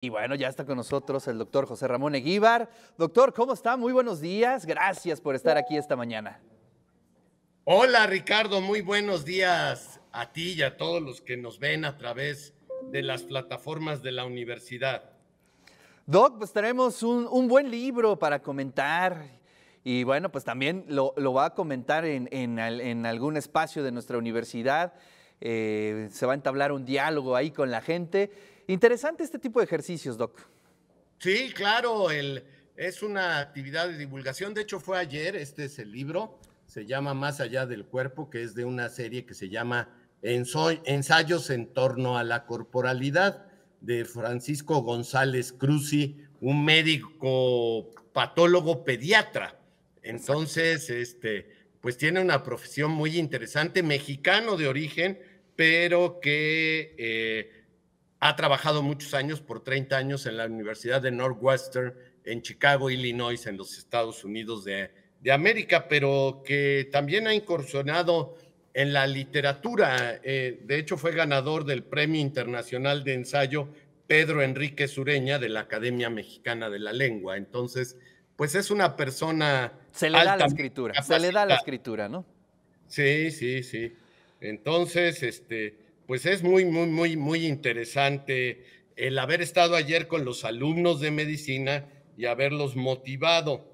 Y bueno, ya está con nosotros el doctor José Ramón Eguíbar. Doctor, ¿cómo está? Muy buenos días. Gracias por estar aquí esta mañana. Hola Ricardo, muy buenos días a ti y a todos los que nos ven a través de las plataformas de la universidad. Doc, pues tenemos un, buen libro para comentar y bueno, pues también lo, va a comentar en, algún espacio de nuestra universidad. Eh, se va a entablar un diálogo ahí con la gente. Interesante este tipo de ejercicios, Doc. Sí, claro, es una actividad de divulgación. De hecho, fue ayer, este es el libro, se llama Más allá del cuerpo, que es de una serie que se llama Ensayos en torno a la corporalidad de Francisco González Cruci, un médico patólogo pediatra. Entonces, este, pues tiene una profesión muy interesante, mexicano de origen, pero que eh, ha trabajado muchos años, por 30 años, en la Universidad de Northwestern en Chicago, Illinois, en los Estados Unidos de, América, pero que también ha incursionado en la literatura. Eh, de hecho, fue ganador del Premio Internacional de Ensayo Pedro Enrique Sureña de la Academia Mexicana de la Lengua. Entonces, pues es una persona... Se le da la escritura, se le da la escritura, ¿no? Sí, sí, sí. Entonces, este, pues es muy, muy, muy, muy interesante el haber estado ayer con los alumnos de medicina y haberlos motivado.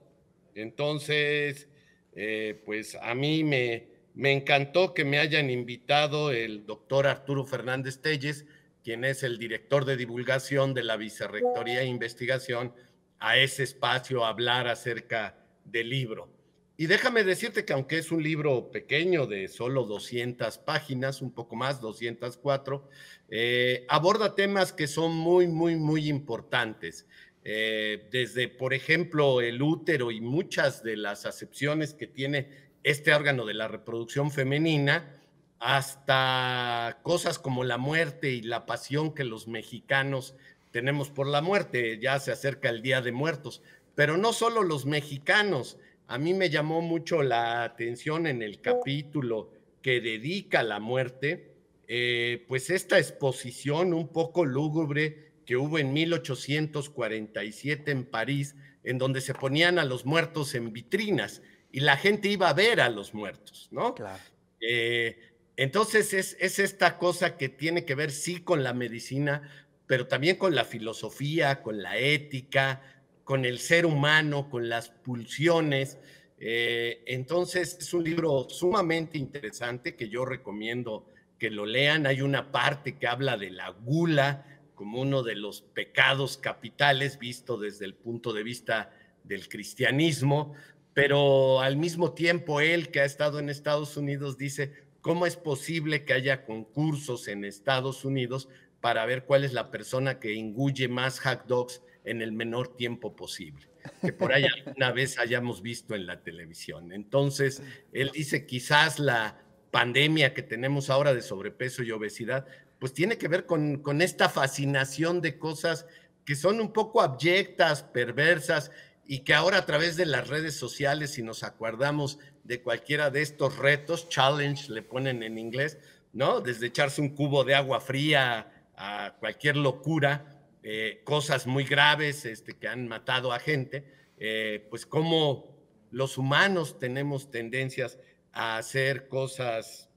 Entonces, eh, pues a mí me, encantó que me hayan invitado el doctor Arturo Fernández Telles, quien es el director de divulgación de la Vicerrectoría de Investigación, a ese espacio a hablar acerca del libro. Y déjame decirte que aunque es un libro pequeño de solo 200 páginas, un poco más, 204, eh, aborda temas que son muy, muy, muy importantes. Eh, desde, por ejemplo, el útero y muchas de las acepciones que tiene este órgano de la reproducción femenina, hasta cosas como la muerte y la pasión que los mexicanos tenemos por la muerte. Ya se acerca el Día de Muertos, pero no solo los mexicanos a mí me llamó mucho la atención en el capítulo que dedica a la muerte, eh, pues esta exposición un poco lúgubre que hubo en 1847 en París, en donde se ponían a los muertos en vitrinas y la gente iba a ver a los muertos, ¿no? Claro. Eh, entonces es esta cosa que tiene que ver sí con la medicina, pero también con la filosofía, con la ética, con el ser humano, con las pulsiones. Eh, entonces es un libro sumamente interesante que yo recomiendo que lo lean. Hay una parte que habla de la gula como uno de los pecados capitales visto desde el punto de vista del cristianismo, pero al mismo tiempo él que ha estado en Estados Unidos dice, ¿cómo es posible que haya concursos en Estados Unidos para ver cuál es la persona que inguye más hot dogs en el menor tiempo posible, que por ahí alguna vez hayamos visto en la televisión. Entonces, él dice, quizás la pandemia que tenemos ahora de sobrepeso y obesidad, pues tiene que ver con, esta fascinación de cosas que son un poco abyectas, perversas, y que ahora a través de las redes sociales, si nos acordamos de cualquiera de estos retos, challenge le ponen en inglés, ¿no? Desde echarse un cubo de agua fría a cualquier locura, eh, cosas muy graves este, que han matado a gente, eh, pues como los humanos tenemos tendencias a hacer cosas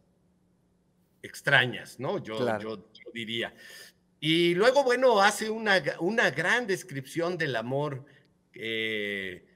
extrañas, ¿no? Yo, diría. Y luego, bueno, hace una, una gran descripción del amor eh,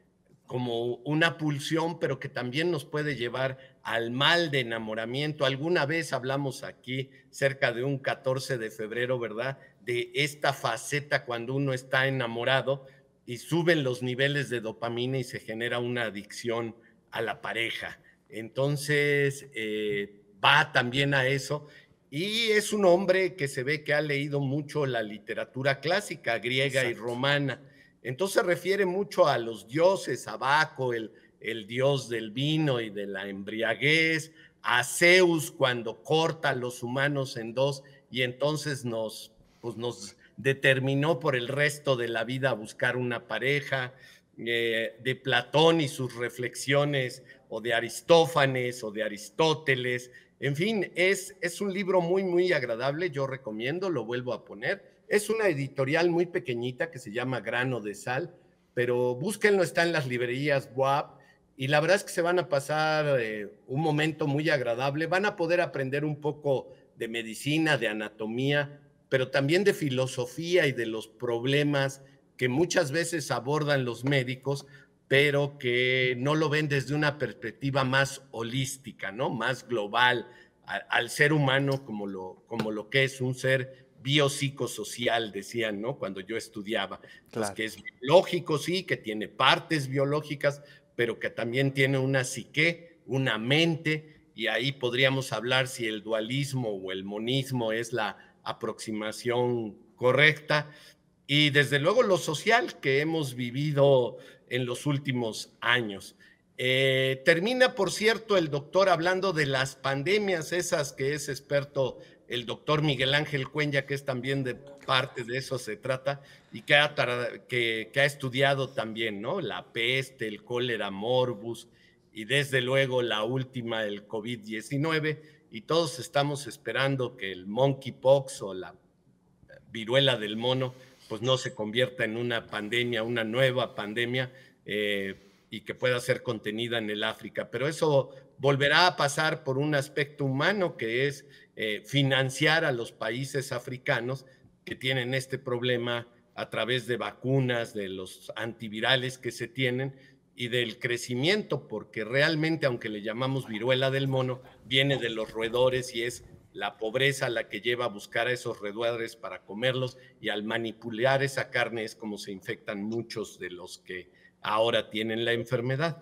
como una pulsión, pero que también nos puede llevar al mal de enamoramiento. Alguna vez hablamos aquí cerca de un 14 de febrero, ¿verdad? de esta faceta cuando uno está enamorado y suben los niveles de dopamina y se genera una adicción a la pareja. Entonces, eh, va también a eso. Y es un hombre que se ve que ha leído mucho la literatura clásica, griega y romana. Entonces refiere mucho a los dioses, a Baco, el, el dios del vino y de la embriaguez, a Zeus cuando corta a los humanos en dos y entonces nos pues nos determinó por el resto de la vida a buscar una pareja, eh, de Platón y sus reflexiones, o de Aristófanes, o de Aristóteles. En fin, es, es un libro muy, muy agradable, yo recomiendo, lo vuelvo a poner. Es una editorial muy pequeñita que se llama Grano de Sal, pero búsquenlo, está en las librerías WAP, y la verdad es que se van a pasar eh, un momento muy agradable, van a poder aprender un poco de medicina, de anatomía, pero también de filosofía y de los problemas que muchas veces abordan los médicos, pero que no lo ven desde una perspectiva más holística, ¿no? Más global al ser humano como lo, como lo que es un ser biopsicosocial, decían, ¿no? Cuando yo estudiaba. Pues, que es biológico, sí, que tiene partes biológicas, pero que también tiene una psique, una mente, y ahí podríamos hablar si el dualismo o el monismo es la aproximación correcta y desde luego lo social que hemos vivido en los últimos años. Eh, termina, por cierto, el doctor hablando de las pandemias, esas que es experto el doctor Miguel Ángel Cuenya, que es también de parte de eso se trata, y que ha, que, ha estudiado también, ¿no? La peste, el cólera morbus, y desde luego la última, el COVID-19, y todos estamos esperando que el monkeypox o la eh, viruela del mono pues no se convierta en una pandemia, una nueva pandemia eh, y que pueda ser contenida en el África. Pero eso volverá a pasar por un aspecto humano que es eh, financiar a los países africanos que tienen este problema a través de vacunas, de los antivirales que se tienen, y del crecimiento, porque realmente, aunque le llamamos viruela del mono, viene de los roedores y es la pobreza la que lleva a buscar a esos roedores para comerlos y al manipular esa carne es como se infectan muchos de los que ahora tienen la enfermedad.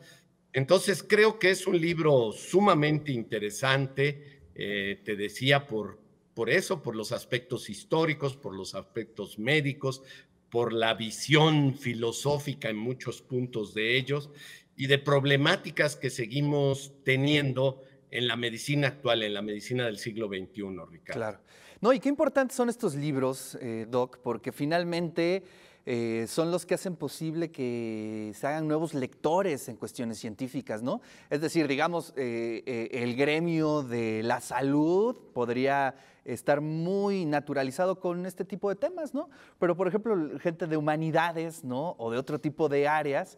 Entonces creo que es un libro sumamente interesante, eh, te decía, por, por eso, por los aspectos históricos, por los aspectos médicos, por la visión filosófica en muchos puntos de ellos y de problemáticas que seguimos teniendo en la medicina actual, en la medicina del siglo XXI, Ricardo. Claro. No, y qué importantes son estos libros, eh, Doc, porque finalmente eh, son los que hacen posible que se hagan nuevos lectores en cuestiones científicas, ¿no? Es decir, digamos, eh, eh, el gremio de la salud podría estar muy naturalizado con este tipo de temas, ¿no? Pero, por ejemplo, gente de humanidades, ¿no? O de otro tipo de áreas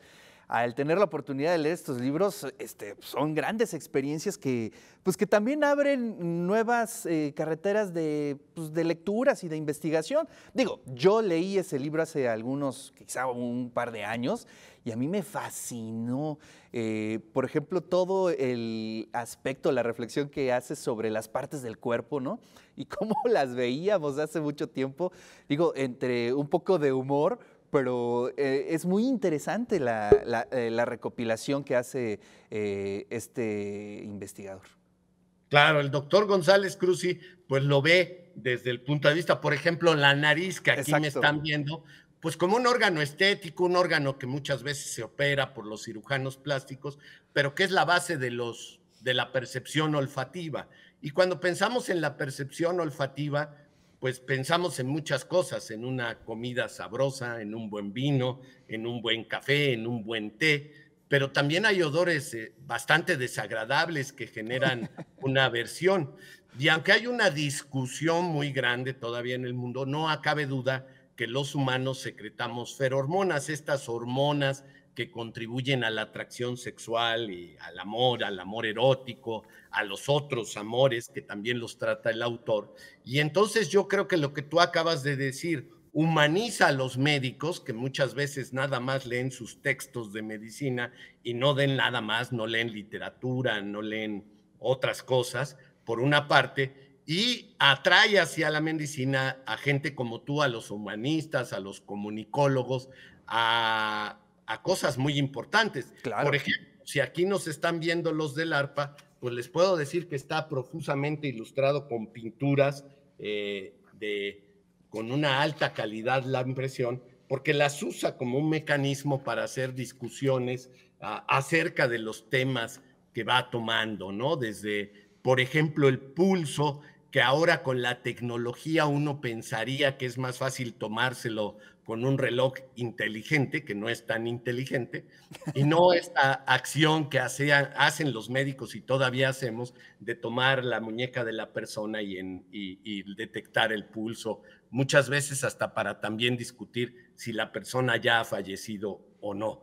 al tener la oportunidad de leer estos libros, este, son grandes experiencias que, pues, que también abren nuevas eh, carreteras de, pues, de, lecturas y de investigación. Digo, yo leí ese libro hace algunos, quizá un par de años, y a mí me fascinó, eh, por ejemplo, todo el aspecto, la reflexión que hace sobre las partes del cuerpo, ¿no? Y cómo las veíamos hace mucho tiempo, digo, entre un poco de humor, pero eh, es muy interesante la, eh, recopilación que hace eh, este investigador. Claro, el doctor González Cruzzi pues lo ve desde el punto de vista, por ejemplo, la nariz que aquí me están viendo, pues como un órgano estético, un órgano que muchas veces se opera por los cirujanos plásticos, pero que es la base de los de la percepción olfativa. Y cuando pensamos en la percepción olfativa, pues pensamos en muchas cosas, en una comida sabrosa, en un buen vino, en un buen café, en un buen té, pero también hay odores eh, bastante desagradables que generan una aversión. Y aunque hay una discusión muy grande todavía en el mundo, no acabe duda que los humanos secretamos ferormonas, estas hormonas que contribuyen a la atracción sexual y al amor, al amor erótico, a los otros amores que también los trata el autor. Y entonces yo creo que lo que tú acabas de decir humaniza a los médicos que muchas veces nada más leen sus textos de medicina y no den nada más, no leen literatura, no leen otras cosas, por una parte, y atrae hacia la medicina a gente como tú, a los humanistas, a los comunicólogos, a a cosas muy importantes. Por ejemplo, si aquí nos están viendo los del ARPA, pues les puedo decir que está profusamente ilustrado con pinturas eh, de, con una alta calidad la impresión, porque las usa como un mecanismo para hacer discusiones acerca de los temas que va tomando, ¿no? Desde, por ejemplo, el pulso que ahora con la tecnología uno pensaría que es más fácil tomárselo con un reloj inteligente, que no es tan inteligente, y no esta acción que hacen los médicos y todavía hacemos de tomar la muñeca de la persona y, en, y detectar el pulso, muchas veces hasta para también discutir si la persona ya ha fallecido o no.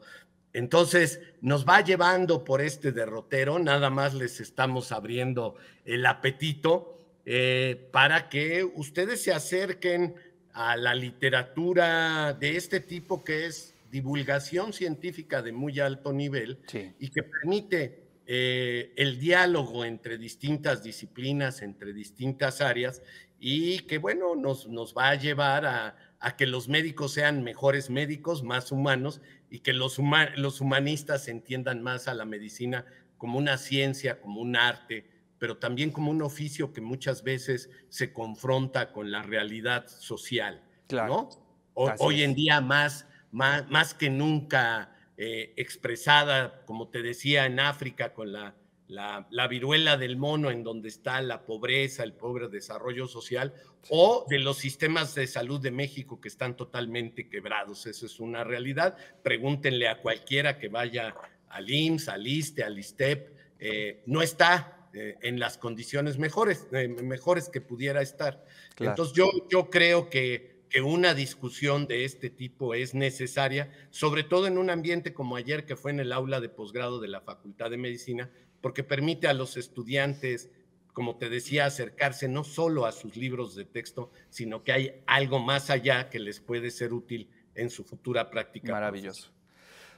Entonces, nos va llevando por este derrotero, nada más les estamos abriendo el apetito eh, para que ustedes se acerquen a la literatura de este tipo que es divulgación científica de muy alto nivel y que permite eh, el diálogo entre distintas disciplinas, entre distintas áreas y que bueno, nos, va a llevar a, que los médicos sean mejores médicos, más humanos y que los, los humanistas entiendan más a la medicina como una ciencia, como un arte, pero también como un oficio que muchas veces se confronta con la realidad social. ¿no? hoy en día más, más, que nunca eh, expresada, como te decía, en África con la, la, viruela del mono, en donde está la pobreza, el pobre desarrollo social, o de los sistemas de salud de México que están totalmente quebrados. Eso es una realidad. Pregúntenle a cualquiera que vaya al IMSS, al ISTE, al ISTEP. Eh, no está eh, en las condiciones mejores, eh, mejores que pudiera estar. Entonces yo, yo creo que, que, una discusión de este tipo es necesaria, sobre todo en un ambiente como ayer que fue en el aula de posgrado de la Facultad de Medicina, porque permite a los estudiantes, como te decía, acercarse no solo a sus libros de texto, sino que hay algo más allá que les puede ser útil en su futura práctica. Maravilloso.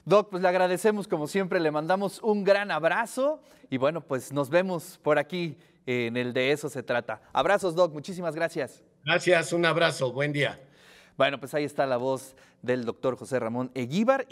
Doc, pues le agradecemos como siempre, le mandamos un gran abrazo y bueno, pues nos vemos por aquí en el de eso se trata. Abrazos, Doc, muchísimas gracias. Gracias, un abrazo, buen día. Bueno, pues ahí está la voz del doctor José Ramón Eguíbar.